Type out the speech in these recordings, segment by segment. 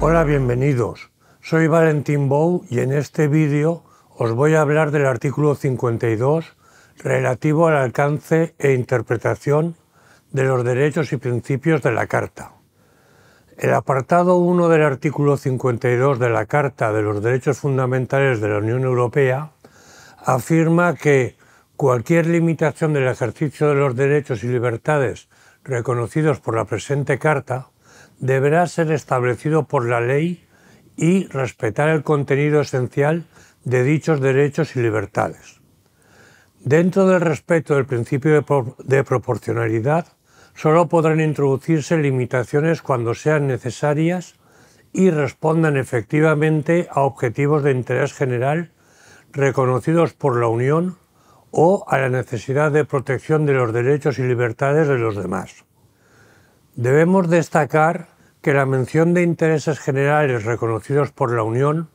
Hola, bienvenidos. Soy Valentín Bou y en este vídeo os voy a hablar del artículo 52 relativo al alcance e interpretación de los derechos y principios de la Carta. El apartado 1 del artículo 52 de la Carta de los Derechos Fundamentales de la Unión Europea afirma que cualquier limitación del ejercicio de los derechos y libertades reconocidos por la presente Carta deberá ser establecido por la ley y respetar el contenido esencial de dichos derechos y libertades. Dentro del respeto del principio de, proporcionalidad, solo podrán introducirse limitaciones cuando sean necesarias y respondan efectivamente a objetivos de interés general reconocidos por la Unión o a la necesidad de protección de los derechos y libertades de los demás. Debemos destacar que la mención de intereses generales reconocidos por la Unión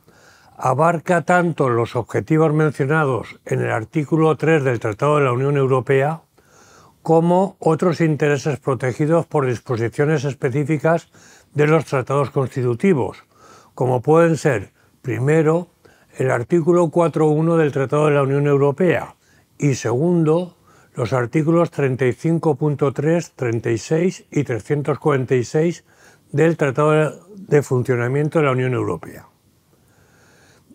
abarca tanto los objetivos mencionados en el artículo 3 del Tratado de la Unión Europea como otros intereses protegidos por disposiciones específicas de los tratados constitutivos, como pueden ser, primero, el artículo 4.1 del Tratado de la Unión Europea y, segundo, los artículos 35.3, 36 y 346 del Tratado de Funcionamiento de la Unión Europea.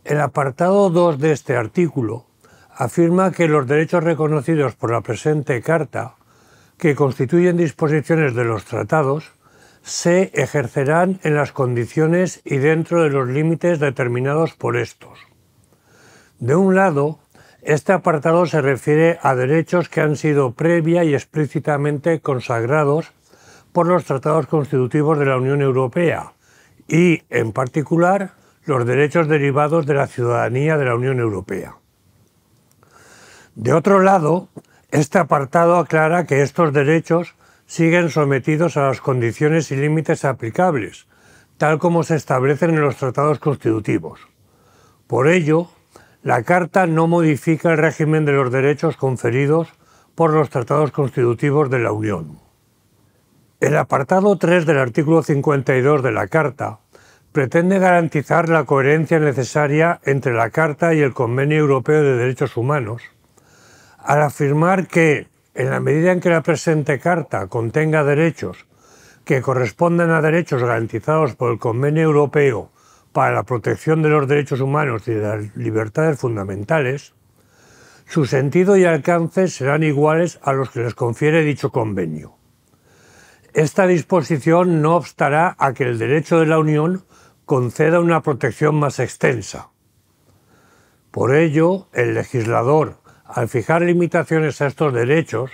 El apartado 2 de este artículo afirma que los derechos reconocidos por la presente Carta, que constituyen disposiciones de los tratados, se ejercerán en las condiciones y dentro de los límites determinados por estos. De un lado, este apartado se refiere a derechos que han sido previa y explícitamente consagrados por los tratados constitutivos de la Unión Europea y, en particular, los derechos derivados de la ciudadanía de la Unión Europea. De otro lado, este apartado aclara que estos derechos siguen sometidos a las condiciones y límites aplicables, tal como se establecen en los tratados constitutivos. Por ello, la Carta no modifica el régimen de los derechos conferidos por los tratados constitutivos de la Unión. El apartado 3 del artículo 52 de la Carta pretende garantizar la coherencia necesaria entre la Carta y el Convenio Europeo de Derechos Humanos, al afirmar que, en la medida en que la presente Carta contenga derechos que corresponden a derechos garantizados por el Convenio Europeo para la protección de los derechos humanos y de las libertades fundamentales, su sentido y alcance serán iguales a los que les confiere dicho convenio. Esta disposición no obstará a que el derecho de la Unión conceda una protección más extensa. Por ello, el legislador, al fijar limitaciones a estos derechos,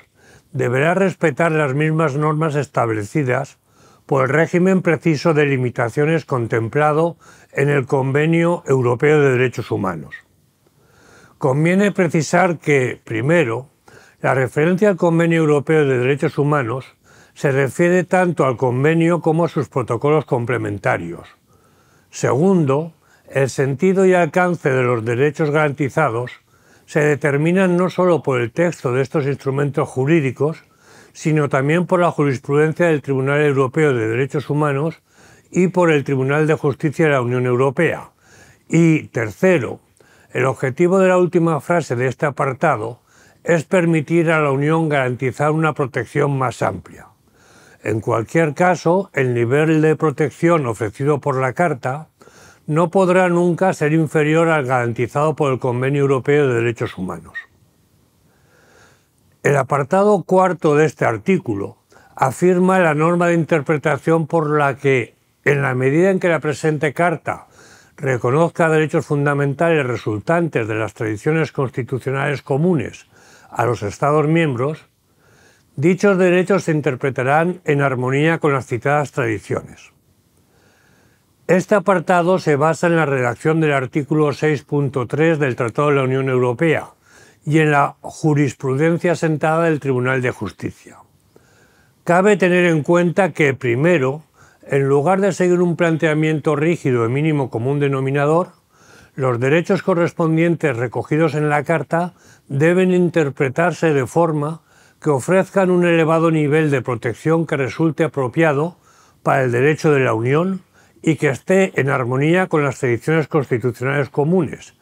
deberá respetar las mismas normas establecidas por el régimen preciso de limitaciones contemplado en el Convenio Europeo de Derechos Humanos. Conviene precisar que, primero, la referencia al Convenio Europeo de Derechos Humanos se refiere tanto al convenio como a sus protocolos complementarios. Segundo, el sentido y alcance de los derechos garantizados se determinan no solo por el texto de estos instrumentos jurídicos, sino también por la jurisprudencia del Tribunal Europeo de Derechos Humanos y por el Tribunal de Justicia de la Unión Europea. Y tercero, el objetivo de la última frase de este apartado es permitir a la Unión garantizar una protección más amplia. En cualquier caso, el nivel de protección ofrecido por la Carta no podrá nunca ser inferior al garantizado por el Convenio Europeo de Derechos Humanos. El apartado cuarto de este artículo afirma la norma de interpretación por la que en la medida en que la presente Carta reconozca derechos fundamentales resultantes de las tradiciones constitucionales comunes a los Estados miembros, dichos derechos se interpretarán en armonía con las citadas tradiciones. Este apartado se basa en la redacción del artículo 6.3 del Tratado de la Unión Europea y en la jurisprudencia sentada del Tribunal de Justicia. Cabe tener en cuenta que, primero, en lugar de seguir un planteamiento rígido de mínimo común denominador, los derechos correspondientes recogidos en la Carta deben interpretarse de forma que ofrezcan un elevado nivel de protección que resulte apropiado para el derecho de la Unión y que esté en armonía con las tradiciones constitucionales comunes.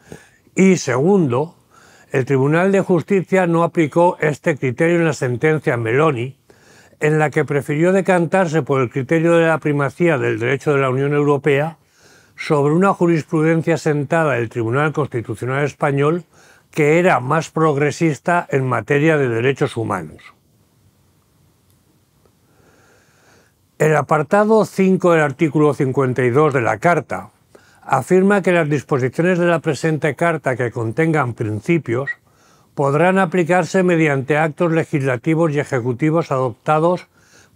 Y segundo, el Tribunal de Justicia no aplicó este criterio en la sentencia Meloni, en la que prefirió decantarse por el criterio de la primacía del derecho de la Unión Europea sobre una jurisprudencia sentada del Tribunal Constitucional Español que era más progresista en materia de derechos humanos. El apartado 5 del artículo 52 de la Carta afirma que las disposiciones de la presente Carta que contengan principios podrán aplicarse mediante actos legislativos y ejecutivos adoptados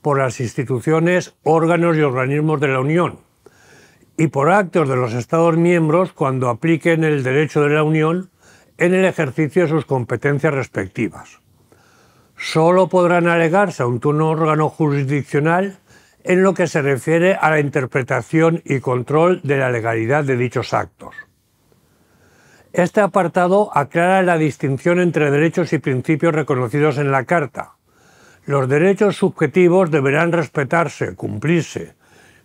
por las instituciones, órganos y organismos de la Unión, y por actos de los Estados miembros cuando apliquen el derecho de la Unión en el ejercicio de sus competencias respectivas. Solo podrán alegarse a un órgano jurisdiccional en lo que se refiere a la interpretación y control de la legalidad de dichos actos. Este apartado aclara la distinción entre derechos y principios reconocidos en la Carta. Los derechos subjetivos deberán respetarse, cumplirse,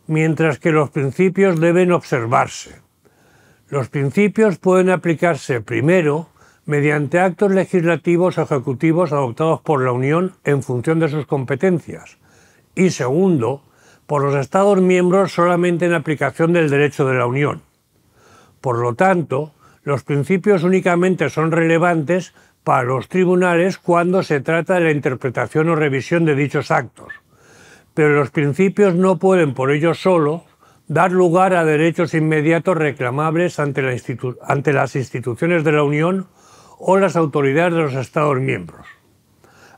mientras que los principios deben observarse. Los principios pueden aplicarse primero mediante actos legislativos o ejecutivos adoptados por la Unión en función de sus competencias y segundo, por los Estados miembros solamente en aplicación del derecho de la Unión. Por lo tanto, los principios únicamente son relevantes para los tribunales cuando se trata de la interpretación o revisión de dichos actos. Pero los principios no pueden por ello solo dar lugar a derechos inmediatos reclamables ante, ante las instituciones de la Unión o las autoridades de los Estados miembros.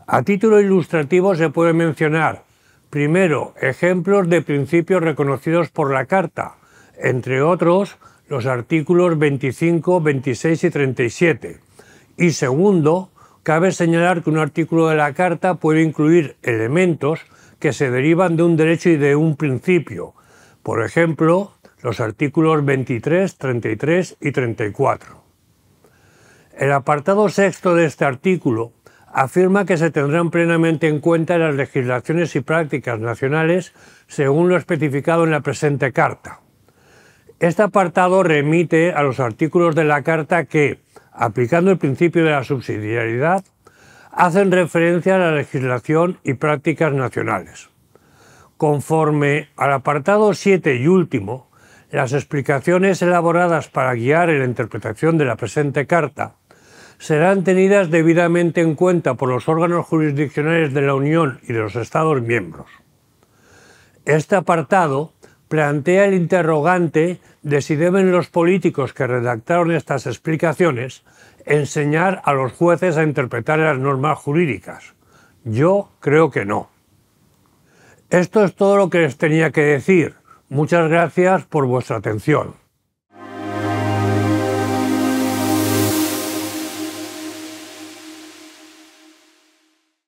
A título ilustrativo se puede mencionar, primero, ejemplos de principios reconocidos por la Carta, entre otros, los artículos 25, 26 y 37. Y segundo, cabe señalar que un artículo de la Carta puede incluir elementos que se derivan de un derecho y de un principio. Por ejemplo, los artículos 23, 33 y 34. El apartado sexto de este artículo afirma que se tendrán plenamente en cuenta las legislaciones y prácticas nacionales según lo especificado en la presente Carta. Este apartado remite a los artículos de la Carta que, aplicando el principio de la subsidiariedad, hacen referencia a la legislación y prácticas nacionales. Conforme al apartado 7 y último, las explicaciones elaboradas para guiar en la interpretación de la presente Carta serán tenidas debidamente en cuenta por los órganos jurisdiccionales de la Unión y de los Estados miembros. Este apartado plantea el interrogante de si deben los políticos que redactaron estas explicaciones enseñar a los jueces a interpretar las normas jurídicas. Yo creo que no. Esto es todo lo que les tenía que decir. Muchas gracias por vuestra atención.